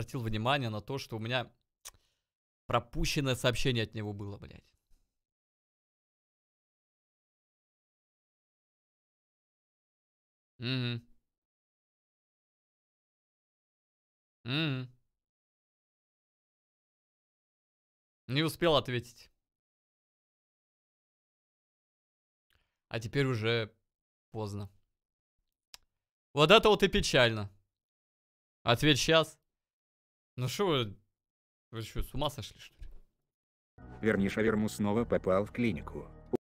обратил внимание на то, что у меня пропущенное сообщение от него было, блядь. Угу. Угу. Не успел ответить. А теперь уже поздно. Вот это вот и печально. Ответь сейчас. Ну что вы... Вы что, с ума сошли, что ли? Верни шаверму снова попал в клинику.